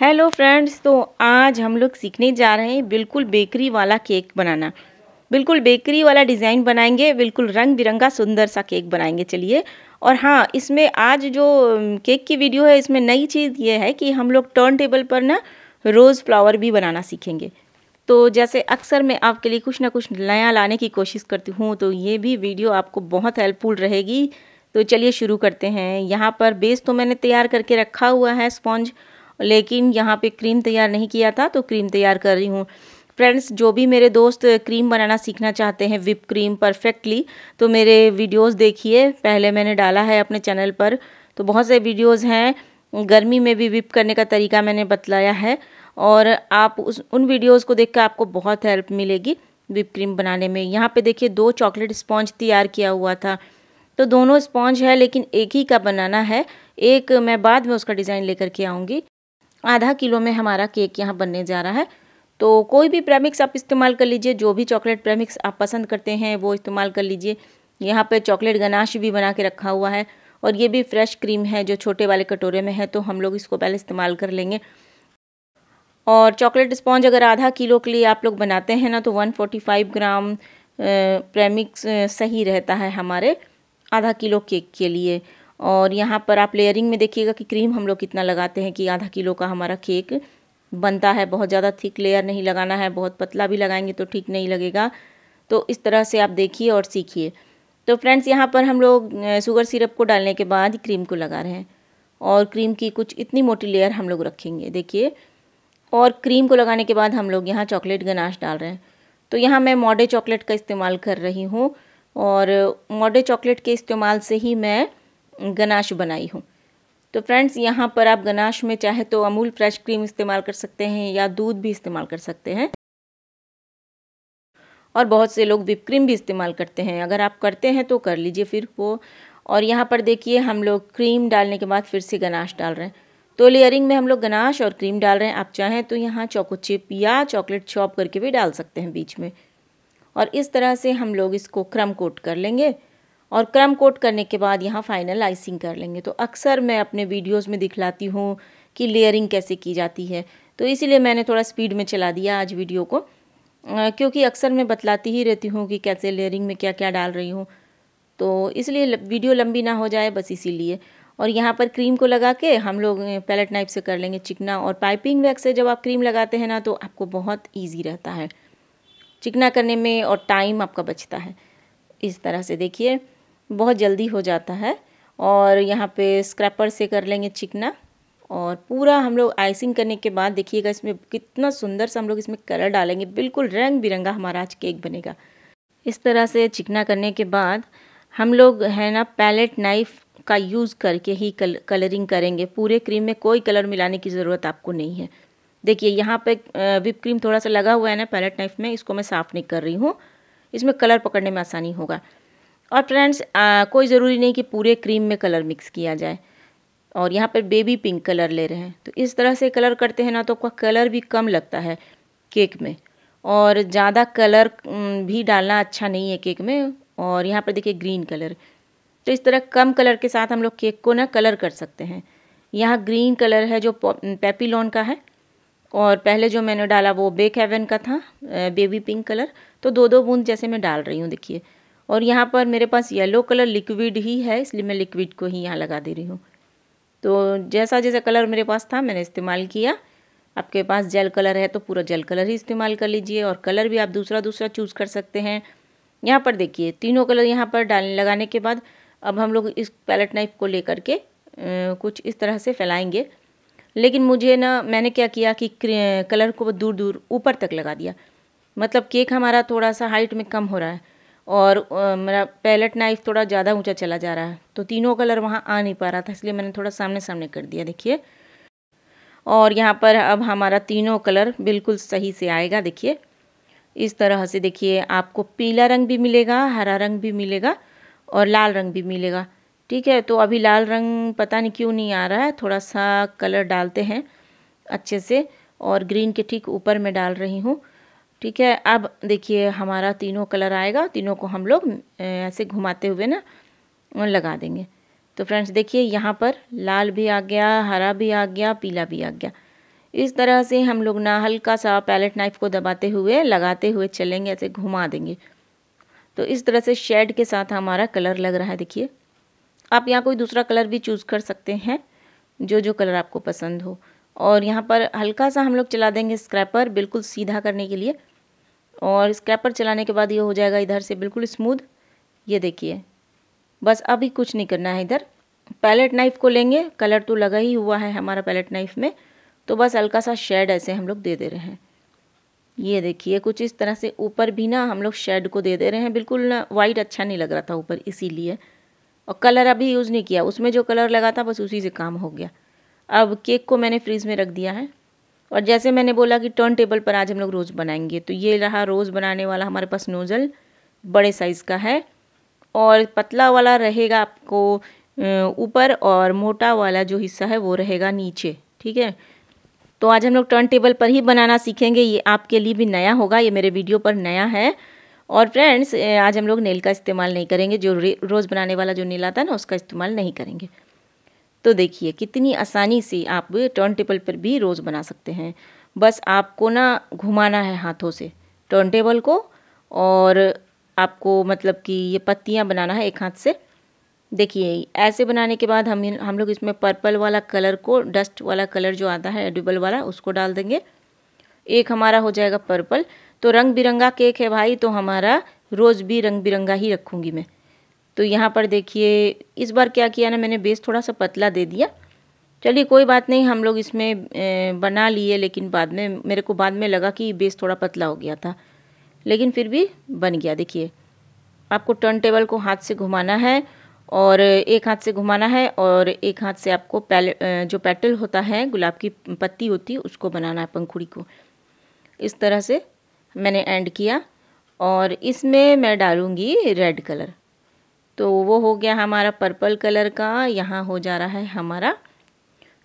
hello friends तो आज हम लोग सीखने जा रहे हैं बिल्कुल बेकरी वाला केक बनाना बिल्कुल बेकरी वाला डिज़ाइन बनाएंगे बिल्कुल रंग बिरंगा सुंदर सा केक बनाएंगे चलिए और हाँ इसमें आज जो केक की वीडियो है इसमें नई चीज़ ये है कि हम लोग टर्न टेबल पर ना रोज़ फ्लावर भी बनाना सीखेंगे तो जैसे अक्सर मैं आपके लिए कुछ ना कुछ नया लाने की कोशिश करती हूँ तो ये भी वीडियो आपको बहुत हेल्पफुल रहेगी तो चलिए शुरू करते हैं यहाँ पर बेस तो मैंने तैयार करके रखा हुआ है स्पॉन्ज लेकिन यहाँ पे क्रीम तैयार नहीं किया था तो क्रीम तैयार कर रही हूँ फ्रेंड्स जो भी मेरे दोस्त क्रीम बनाना सीखना चाहते हैं विप क्रीम परफेक्टली तो मेरे वीडियोस देखिए पहले मैंने डाला है अपने चैनल पर तो बहुत से वीडियोस हैं गर्मी में भी विप करने का तरीका मैंने बतलाया है और आप उस उन वीडियोस को कर आपको बहुत हेल्प मिलेगी विप क्रीम बनाने में यहाँ पे देखिए दो चॉकलेट स्पॉन्ज तैयार किया हुआ था तो दोनों स्पॉन्ज है लेकिन एक ही का बनाना है एक मैं बाद में उसका डिज़ाइन लेकर के आऊँगी आधा किलो में हमारा केक यहाँ बनने जा रहा है तो कोई भी प्रेमिक्स आप इस्तेमाल कर लीजिए जो भी चॉकलेट प्रेमिक्स आप पसंद करते हैं वो इस्तेमाल कर लीजिए यहाँ पे चॉकलेट गनाश भी बना के रखा हुआ है और ये भी फ्रेश क्रीम है जो छोटे वाले कटोरे में है तो हम लोग इसको पहले इस्तेमाल कर लेंगे और चॉकलेट स्पॉन्ज अगर आधा किलो के लिए आप लोग बनाते हैं ना तो 145 ग्राम प्रेमिक्स सही रहता है हमारे आधा किलो केक के लिए और यहाँ पर आप लेयरिंग में देखिएगा कि क्रीम हम लोग कितना लगाते हैं कि आधा किलो का हमारा केक बनता है बहुत ज़्यादा थिक लेयर नहीं लगाना है बहुत पतला भी लगाएंगे तो ठीक नहीं लगेगा तो इस तरह से आप देखिए और सीखिए तो फ्रेंड्स यहाँ पर हम लोग शुगर सिरप को डालने के बाद क्रीम को लगा रहे हैं और क्रीम की कुछ इतनी मोटी लेयर हम लोग रखेंगे देखिए और क्रीम को लगाने के बाद हम लोग यहाँ चॉकलेट गनाश डाल रहे हैं तो यहाँ मैं मॉडे चॉकलेट का इस्तेमाल कर रही हूँ और मॉडे चॉकलेट के इस्तेमाल से ही मैं गनाश बनाई हूँ तो फ्रेंड्स यहाँ पर आप गनाश में चाहे तो अमूल फ्रेश क्रीम इस्तेमाल कर सकते हैं या दूध भी इस्तेमाल कर सकते हैं और बहुत से लोग विप क्रीम भी इस्तेमाल करते हैं अगर आप करते हैं तो कर लीजिए फिर वो और यहाँ पर देखिए हम लोग क्रीम डालने के बाद फिर से गनाश डाल रहे हैं तो लेयरिंग में हम लोग गनाश और क्रीम डाल रहे हैं आप चाहें तो यहाँ चौको चिप या चॉकलेट चॉप करके भी डाल सकते हैं बीच में और इस तरह से हम लोग इसको क्रम कोट कर लेंगे और क्रम कोट करने के बाद यहाँ फाइनल आइसिंग कर लेंगे तो अक्सर मैं अपने वीडियोज़ में दिखलाती हूँ कि लेयरिंग कैसे की जाती है तो इसीलिए मैंने थोड़ा स्पीड में चला दिया आज वीडियो को क्योंकि अक्सर मैं बतलाती ही रहती हूँ कि कैसे लेयरिंग में क्या क्या डाल रही हूँ तो इसलिए वीडियो लंबी ना हो जाए बस इसीलिए और यहाँ पर क्रीम को लगा के हम लोग पैलेट नाइफ से कर लेंगे चिकना और पाइपिंग वैक्स से जब आप क्रीम लगाते हैं ना तो आपको बहुत ईजी रहता है चिकना करने में और टाइम आपका बचता है इस तरह से देखिए बहुत जल्दी हो जाता है और यहाँ पे स्क्रैपर से कर लेंगे चिकना और पूरा हम लोग आइसिंग करने के बाद देखिएगा इसमें कितना सुंदर सा हम लोग इसमें कलर डालेंगे बिल्कुल रंग बिरंगा हमारा आज केक बनेगा इस तरह से चिकना करने के बाद हम लोग है ना पैलेट नाइफ का यूज़ करके ही कल, कलरिंग करेंगे पूरे क्रीम में कोई कलर मिलाने की ज़रूरत आपको नहीं है देखिए यहाँ पे विप क्रीम थोड़ा सा लगा हुआ है ना पैलेट नाइफ में इसको मैं साफ़ नहीं कर रही हूँ इसमें कलर पकड़ने में आसानी होगा और फ्रेंड्स कोई ज़रूरी नहीं कि पूरे क्रीम में कलर मिक्स किया जाए और यहाँ पर बेबी पिंक कलर ले रहे हैं तो इस तरह से कलर करते हैं ना तो आपका कलर भी कम लगता है केक में और ज़्यादा कलर भी डालना अच्छा नहीं है केक में और यहाँ पर देखिए ग्रीन कलर तो इस तरह कम कलर के साथ हम लोग केक को ना कलर कर सकते हैं यहाँ ग्रीन कलर है जो पेपीलोन का है और पहले जो मैंने डाला वो बेक हेवन का था बेबी पिंक कलर तो दो दो बूंद जैसे मैं डाल रही हूँ देखिए और यहाँ पर मेरे पास येलो कलर लिक्विड ही है इसलिए मैं लिक्विड को ही यहाँ लगा दे रही हूँ तो जैसा जैसा कलर मेरे पास था मैंने इस्तेमाल किया आपके पास जेल कलर है तो पूरा जेल कलर ही इस्तेमाल कर लीजिए और कलर भी आप दूसरा दूसरा चूज़ कर सकते हैं यहाँ पर देखिए तीनों कलर यहाँ पर डालने लगाने के बाद अब हम लोग इस पैलेट नाइफ को लेकर के कुछ इस तरह से फैलाएंगे लेकिन मुझे ना मैंने क्या किया कि कलर को दूर दूर ऊपर तक लगा दिया मतलब केक हमारा थोड़ा सा हाइट में कम हो रहा है और मेरा पैलेट नाइफ थोड़ा ज़्यादा ऊंचा चला जा रहा है तो तीनों कलर वहाँ आ नहीं पा रहा था इसलिए मैंने थोड़ा सामने सामने कर दिया देखिए और यहाँ पर अब हमारा तीनों कलर बिल्कुल सही से आएगा देखिए इस तरह से देखिए आपको पीला रंग भी मिलेगा हरा रंग भी मिलेगा और लाल रंग भी मिलेगा ठीक है तो अभी लाल रंग पता नहीं क्यों नहीं आ रहा है थोड़ा सा कलर डालते हैं अच्छे से और ग्रीन के ठीक ऊपर मैं डाल रही हूँ ठीक है अब देखिए हमारा तीनों कलर आएगा तीनों को हम लोग ऐसे घुमाते हुए ना लगा देंगे तो फ्रेंड्स देखिए यहाँ पर लाल भी आ गया हरा भी आ गया पीला भी आ गया इस तरह से हम लोग ना हल्का सा पैलेट नाइफ को दबाते हुए लगाते हुए चलेंगे ऐसे घुमा देंगे तो इस तरह से शेड के साथ हमारा कलर लग रहा है देखिए आप यहाँ कोई दूसरा कलर भी चूज़ कर सकते हैं जो जो कलर आपको पसंद हो और यहाँ पर हल्का सा हम लोग चला देंगे स्क्रैपर बिल्कुल सीधा करने के लिए और स्क्रैपर चलाने के बाद ये हो जाएगा इधर से बिल्कुल स्मूथ ये देखिए बस अभी कुछ नहीं करना है इधर पैलेट नाइफ़ को लेंगे कलर तो लगा ही हुआ है हमारा पैलेट नाइफ़ में तो बस हल्का सा शेड ऐसे हम लोग दे दे रहे हैं ये देखिए कुछ इस तरह से ऊपर भी ना हम लोग शेड को दे दे रहे हैं बिल्कुल ना वाइट अच्छा नहीं लग रहा था ऊपर इसीलिए और कलर अभी यूज़ नहीं किया उसमें जो कलर लगा था बस उसी से काम हो गया अब केक को मैंने फ्रीज़ में रख दिया है और जैसे मैंने बोला कि टर्न टेबल पर आज हम लोग रोज़ बनाएंगे तो ये रहा रोज़ बनाने वाला हमारे पास नोज़ल बड़े साइज़ का है और पतला वाला रहेगा आपको ऊपर और मोटा वाला जो हिस्सा है वो रहेगा नीचे ठीक है तो आज हम लोग टर्न टेबल पर ही बनाना सीखेंगे ये आपके लिए भी नया होगा ये मेरे वीडियो पर नया है और फ्रेंड्स आज हम लोग नेल का इस्तेमाल नहीं करेंगे जो रोज़ बनाने वाला जो नेल आता है ना उसका इस्तेमाल नहीं करेंगे तो देखिए कितनी आसानी से आप टर्न टेबल पर भी रोज़ बना सकते हैं बस आपको ना घुमाना है हाथों से टर्न टेबल को और आपको मतलब कि ये पत्तियाँ बनाना है एक हाथ से देखिए ऐसे बनाने के बाद हम हम लोग इसमें पर्पल वाला कलर को डस्ट वाला कलर जो आता है एडिबल वाला उसको डाल देंगे एक हमारा हो जाएगा पर्पल तो रंग बिरंगा केक है भाई तो हमारा रोज़ भी रंग बिरंगा ही रखूँगी मैं तो यहाँ पर देखिए इस बार क्या किया ना मैंने बेस थोड़ा सा पतला दे दिया चलिए कोई बात नहीं हम लोग इसमें बना लिए लेकिन बाद में मेरे को बाद में लगा कि बेस थोड़ा पतला हो गया था लेकिन फिर भी बन गया देखिए आपको टर्न टेबल को हाथ से घुमाना है और एक हाथ से घुमाना है और एक हाथ से आपको पैल जो पैटल होता है गुलाब की पत्ती होती है उसको बनाना है पंखुड़ी को इस तरह से मैंने एंड किया और इसमें मैं डालूँगी रेड कलर तो वो हो गया हमारा पर्पल कलर का यहाँ हो जा रहा है हमारा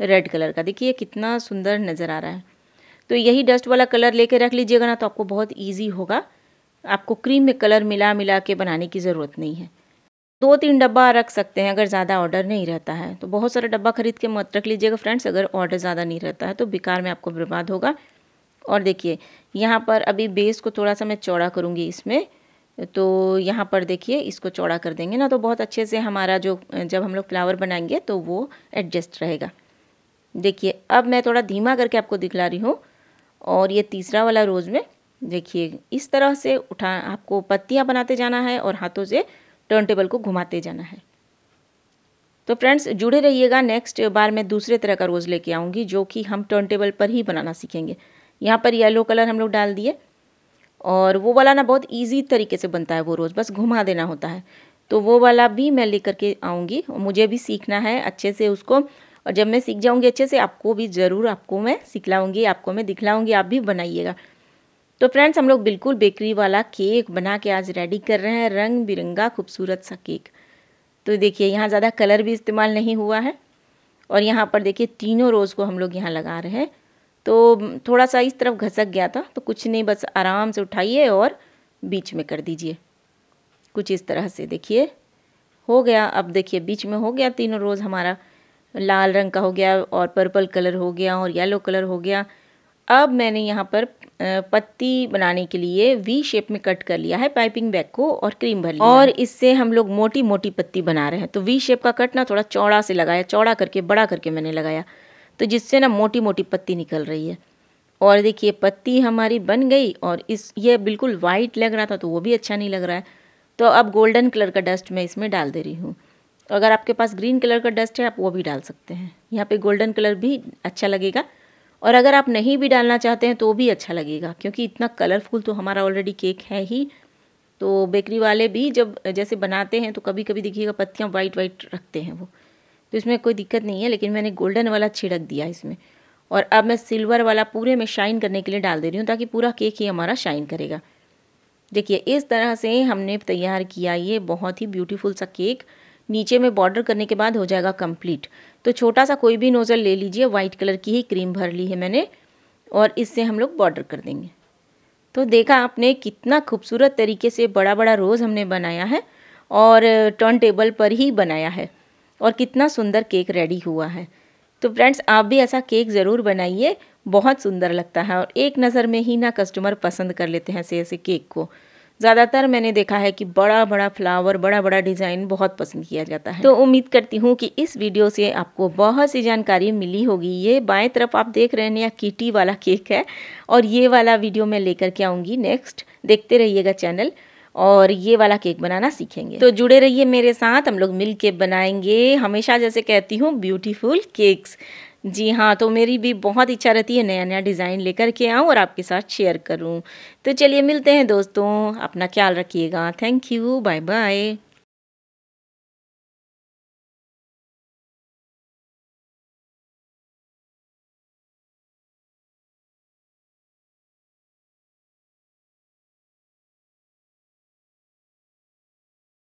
रेड कलर का देखिए कितना सुंदर नज़र आ रहा है तो यही डस्ट वाला कलर लेके रख लीजिएगा ना तो आपको बहुत इजी होगा आपको क्रीम में कलर मिला मिला के बनाने की ज़रूरत नहीं है दो तीन डब्बा रख सकते हैं अगर ज़्यादा ऑर्डर नहीं रहता है तो बहुत सारा डब्बा खरीद के मत रख लीजिएगा फ्रेंड्स अगर ऑर्डर ज़्यादा नहीं रहता है तो बेकार में आपको बर्बाद होगा और देखिए यहाँ पर अभी बेस को थोड़ा सा मैं चौड़ा करूँगी इसमें तो यहाँ पर देखिए इसको चौड़ा कर देंगे ना तो बहुत अच्छे से हमारा जो जब हम लोग फ्लावर बनाएंगे तो वो एडजस्ट रहेगा देखिए अब मैं थोड़ा धीमा करके आपको दिखला रही हूँ और ये तीसरा वाला रोज़ में देखिए इस तरह से उठा आपको पत्तियाँ बनाते जाना है और हाथों से टर्न टेबल को घुमाते जाना है तो फ्रेंड्स जुड़े रहिएगा नेक्स्ट बार मैं दूसरे तरह का रोज़ लेके आऊँगी जो कि हम टर्न टेबल पर ही बनाना सीखेंगे यहाँ पर येलो कलर हम लोग डाल दिए और वो वाला ना बहुत ईजी तरीके से बनता है वो रोज़ बस घुमा देना होता है तो वो वाला भी मैं लेकर के आऊँगी मुझे भी सीखना है अच्छे से उसको और जब मैं सीख जाऊँगी अच्छे से आपको भी ज़रूर आपको मैं सिखलाऊँगी आपको मैं दिखलाऊँगी आप भी बनाइएगा तो फ्रेंड्स हम लोग बिल्कुल बेकरी वाला केक बना के आज रेडी कर रहे हैं रंग बिरंगा खूबसूरत सा केक तो देखिए यहाँ ज़्यादा कलर भी इस्तेमाल नहीं हुआ है और यहाँ पर देखिए तीनों रोज़ को हम लोग यहाँ लगा रहे हैं तो थोड़ा सा इस तरफ घसक गया था तो कुछ नहीं बस आराम से उठाइए और बीच में कर दीजिए कुछ इस तरह से देखिए हो गया अब देखिए बीच में हो गया तीनों रोज़ हमारा लाल रंग का हो गया और पर्पल कलर हो गया और येलो कलर हो गया अब मैंने यहाँ पर पत्ती बनाने के लिए वी शेप में कट कर लिया है पाइपिंग बैग को और क्रीम भर लिया और इससे हम लोग मोटी मोटी पत्ती बना रहे हैं तो वी शेप का कट ना थोड़ा चौड़ा से लगाया चौड़ा करके बड़ा करके मैंने लगाया तो जिससे ना मोटी मोटी पत्ती निकल रही है और देखिए पत्ती हमारी बन गई और इस ये बिल्कुल वाइट लग रहा था तो वो भी अच्छा नहीं लग रहा है तो अब गोल्डन कलर का डस्ट मैं इसमें डाल दे रही हूँ अगर आपके पास ग्रीन कलर का डस्ट है आप वो भी डाल सकते हैं यहाँ पे गोल्डन कलर भी अच्छा लगेगा और अगर आप नहीं भी डालना चाहते हैं तो भी अच्छा लगेगा क्योंकि इतना कलरफुल तो हमारा ऑलरेडी केक है ही तो बेकरी वाले भी जब जैसे बनाते हैं तो कभी कभी देखिएगा पत्तियाँ वाइट वाइट रखते हैं वो तो इसमें कोई दिक्कत नहीं है लेकिन मैंने गोल्डन वाला छिड़क दिया इसमें और अब मैं सिल्वर वाला पूरे में शाइन करने के लिए डाल दे रही हूँ ताकि पूरा केक ही हमारा शाइन करेगा देखिए इस तरह से हमने तैयार किया ये बहुत ही ब्यूटीफुल सा केक नीचे में बॉर्डर करने के बाद हो जाएगा कंप्लीट तो छोटा सा कोई भी नोज़ल ले लीजिए वाइट कलर की ही क्रीम भर ली है मैंने और इससे हम लोग बॉर्डर कर देंगे तो देखा आपने कितना खूबसूरत तरीके से बड़ा बड़ा रोज़ हमने बनाया है और टर्न टेबल पर ही बनाया है और कितना सुंदर केक रेडी हुआ है तो फ्रेंड्स आप भी ऐसा केक ज़रूर बनाइए बहुत सुंदर लगता है और एक नज़र में ही ना कस्टमर पसंद कर लेते हैं ऐसे ऐसे केक को ज़्यादातर मैंने देखा है कि बड़ा बड़ा फ्लावर बड़ा बड़ा डिज़ाइन बहुत पसंद किया जाता है तो उम्मीद करती हूँ कि इस वीडियो से आपको बहुत सी जानकारी मिली होगी ये बाएं तरफ आप देख रहे हैं या कीटी वाला केक है और ये वाला वीडियो मैं लेकर के आऊँगी नेक्स्ट देखते रहिएगा चैनल और ये वाला केक बनाना सीखेंगे तो जुड़े रहिए मेरे साथ हम लोग मिल के बनाएंगे हमेशा जैसे कहती हूँ ब्यूटीफुल केक्स जी हाँ तो मेरी भी बहुत इच्छा रहती है नया नया डिज़ाइन लेकर के आऊँ और आपके साथ शेयर करूँ तो चलिए मिलते हैं दोस्तों अपना ख्याल रखिएगा थैंक यू बाय बाय